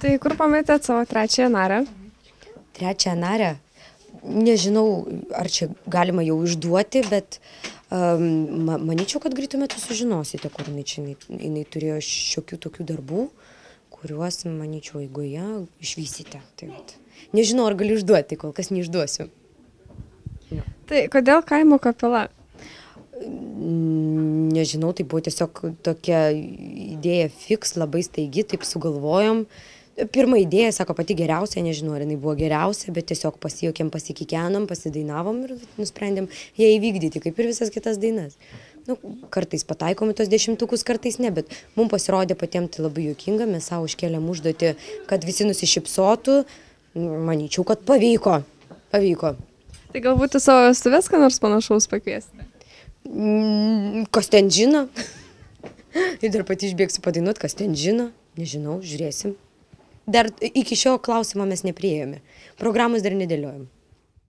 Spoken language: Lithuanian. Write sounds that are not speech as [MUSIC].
Tai kur pametėt savo trečiąją narę? Trečiąją narę? Nežinau, ar čia galima jau išduoti, bet um, manyčiau, kad greitų metų sužinosite, kur jinai čia. Jinai, jinai turėjo šiokių tokių darbų, kuriuos, manyčiau, eigoje išvysite. Tai, nežinau, ar galiu išduoti, kol kas neišduosiu. Jo. Tai kodėl kaimo kapela? nežinau, tai buvo tiesiog tokia idėja fiks, labai staigi, taip sugalvojom. Uh, Pirma idėja, sako, pati geriausia, nežinau, ar jinai buvo geriausia, bet tiesiog pasijokėm, pasikikenom, pasidainavom ir nusprendėm ją įvykdyti, kaip ir visas kitas dainas. Nu, kartais pataikom į tos dešimtukus, kartais ne, bet mums pasirodė patiems tai labai juokinga, mes savo iškeliam užduoti, kad visi nusišypsotų, nu, manyčiau, kad pavyko. Pavyko. Tai galbūt į savo vestuvės ką nors panašaus pakviesti? Mm, kas ten žino? [LAUGHS] ir dar pati išbėgsiu padainuot, kas ten žino, nežinau, žiūrėsim dar iki šio klausimo mes nepriejome. Programos dar nedėliojom.